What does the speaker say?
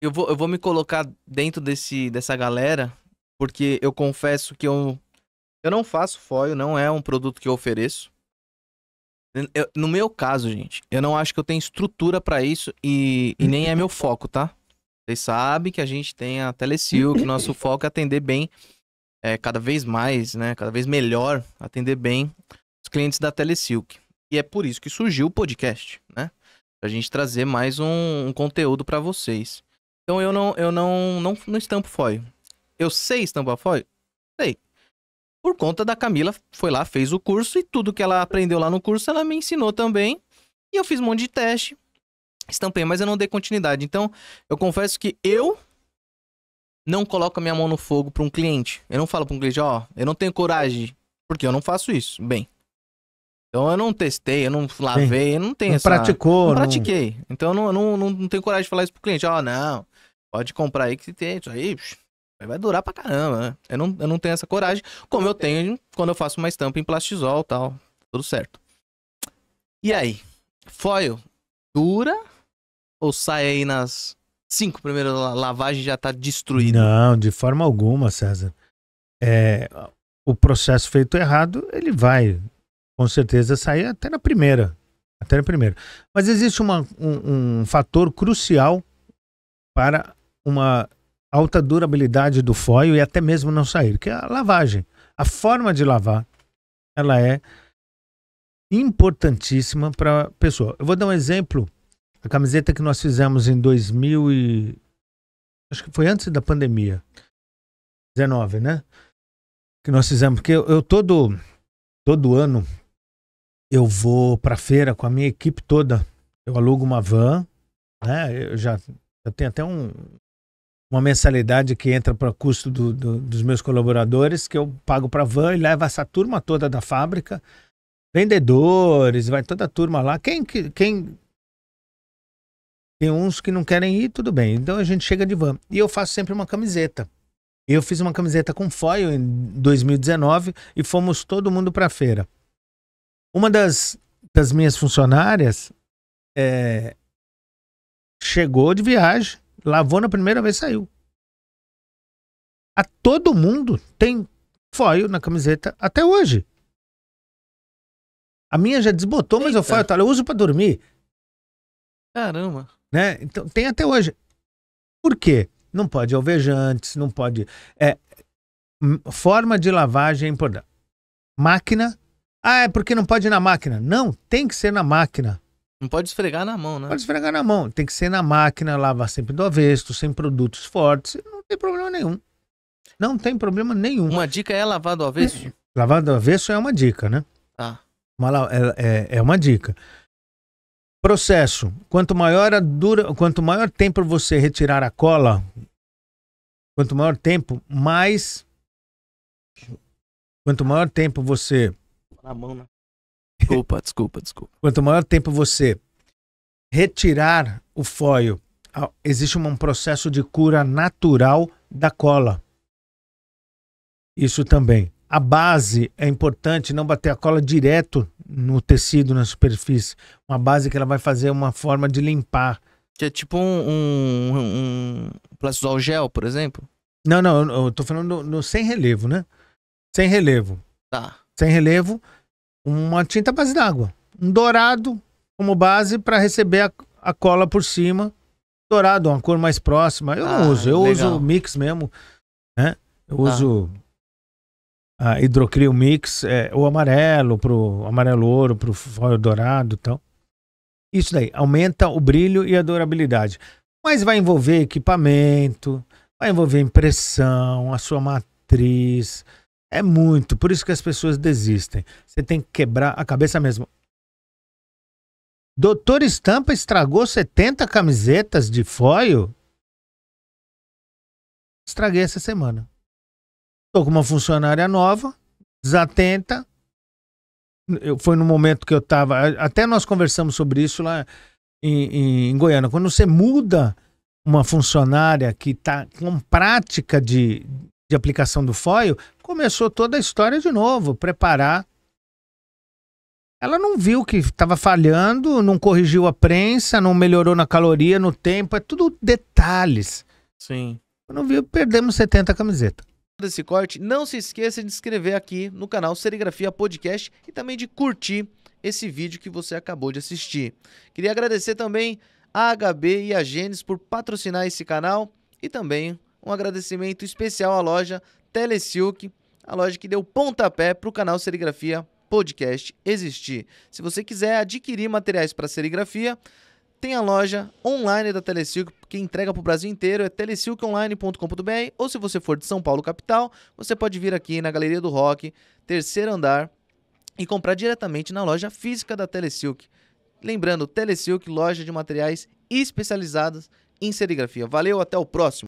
eu vou, eu vou me colocar dentro desse, dessa galera, porque eu confesso que eu, eu não faço foil, não é um produto que eu ofereço. Eu, no meu caso, gente, eu não acho que eu tenho estrutura para isso e, e nem é meu foco, tá? Vocês sabem que a gente tem a Telecil, que nosso foco é atender bem, é, cada vez mais, né? Cada vez melhor atender bem os clientes da Telesilk. E é por isso que surgiu o podcast, né? Pra gente trazer mais um, um conteúdo para vocês. Então eu não, eu não, não, não estampo foio. Eu sei estampar foio? Sei. Por conta da Camila, foi lá, fez o curso e tudo que ela aprendeu lá no curso, ela me ensinou também. E eu fiz um monte de teste, estampei, mas eu não dei continuidade. Então, eu confesso que eu não coloco a minha mão no fogo para um cliente. Eu não falo para um cliente, ó, oh, eu não tenho coragem, porque eu não faço isso. Bem, então eu não testei, eu não lavei, eu não tenho não essa... Praticou, não... pratiquei. Então eu não, não, não, não tenho coragem de falar isso pro cliente. Ó, oh, não, Pode comprar aí que tem isso aí. Vai durar pra caramba, né? Eu não, eu não tenho essa coragem, como eu tenho quando eu faço uma estampa em plastizol tal. Tudo certo. E aí? Foil dura ou sai aí nas cinco primeiras lavagens já tá destruído? Não, de forma alguma, César. É, o processo feito errado, ele vai com certeza sair até na primeira. Até na primeira. Mas existe uma, um, um fator crucial para uma alta durabilidade do foil e até mesmo não sair, que é a lavagem. A forma de lavar, ela é importantíssima para a pessoa. Eu vou dar um exemplo. A camiseta que nós fizemos em 2000 e acho que foi antes da pandemia. 19, né? Que nós fizemos, porque eu, eu todo todo ano eu vou para feira com a minha equipe toda. Eu alugo uma van, né? Eu já eu tenho até um uma mensalidade que entra para custo do, do, dos meus colaboradores, que eu pago para van e leva essa turma toda da fábrica, vendedores, vai toda a turma lá. Quem, quem tem uns que não querem ir, tudo bem. Então a gente chega de van e eu faço sempre uma camiseta. Eu fiz uma camiseta com foil em 2019 e fomos todo mundo para a feira. Uma das, das minhas funcionárias é, chegou de viagem Lavou na primeira vez, saiu. A todo mundo tem foil na camiseta até hoje. A minha já desbotou, Eita. mas eu foil, tá, eu uso para dormir. Caramba. Né? Então tem até hoje. Por quê? Não pode alvejantes, não pode. É, forma de lavagem é importante. Máquina. Ah, é porque não pode ir na máquina. Não, tem que ser na máquina. Não pode esfregar na mão, né? Pode esfregar na mão. Tem que ser na máquina, lavar sempre do avesso, sem produtos fortes. Não tem problema nenhum. Não tem problema nenhum. Uma dica é lavar do avesso? É. Hum. Lavar do avesso é uma dica, né? Tá. Uma, é, é, é, uma dica. Processo. Quanto maior, a dura, quanto maior tempo você retirar a cola, quanto maior tempo, mais. Quanto maior tempo você. Na mão, né? desculpa, desculpa, desculpa. Quanto maior tempo você retirar o foil, existe um processo de cura natural da cola. Isso também. A base é importante não bater a cola direto no tecido, na superfície. Uma base que ela vai fazer uma forma de limpar. Que é tipo um, um, um plastisol gel, por exemplo? Não, não, eu tô falando no, no sem relevo, né? Sem relevo. Tá. Sem relevo, uma tinta base d'água. Um dourado como base para receber a, a, cola por cima. Dourado, uma cor mais próxima. Eu ah, não uso, eu legal. uso mix mesmo. Né? Eu ah. uso a hidrocrio mix, é, o amarelo, pro amarelo ouro, pro foil dourado e tal. Isso daí aumenta o brilho e a durabilidade. Mas vai envolver equipamento, vai envolver impressão, a sua matriz, é muito, por isso que as pessoas desistem. Você tem que quebrar a cabeça mesmo. Doutor Estampa estragou 70 camisetas de foio? Estraguei essa semana. Tô com uma funcionária nova, desatenta. Eu, foi no momento que eu tava. Até nós conversamos sobre isso lá em, em Goiânia. Quando você muda uma funcionária que está com prática de, de aplicação do foil, começou toda a história de novo, preparar. Ela não viu que estava falhando, não corrigiu a prensa, não melhorou na caloria, no tempo, é tudo detalhes. Sim. não viu, perdemos 70 camisetas desse corte, não se esqueça de inscrever aqui no canal Serigrafia Podcast e também de curtir esse vídeo que você acabou de assistir. Queria agradecer também a HB e a Gênesis por patrocinar esse canal e também um agradecimento especial à loja Telesilk, a loja que deu pontapé para o canal Serigrafia Podcast existir. Se você quiser adquirir materiais para serigrafia, tem a loja online da Telesilk, que entrega para o Brasil inteiro, é telesilkonline.com.br, ou se você for de São Paulo capital, você pode vir aqui na Galeria do Rock, terceiro andar, e comprar diretamente na loja física da Telesilk. Lembrando, Telesilk, loja de materiais especializados em serigrafia. Valeu, até o próximo!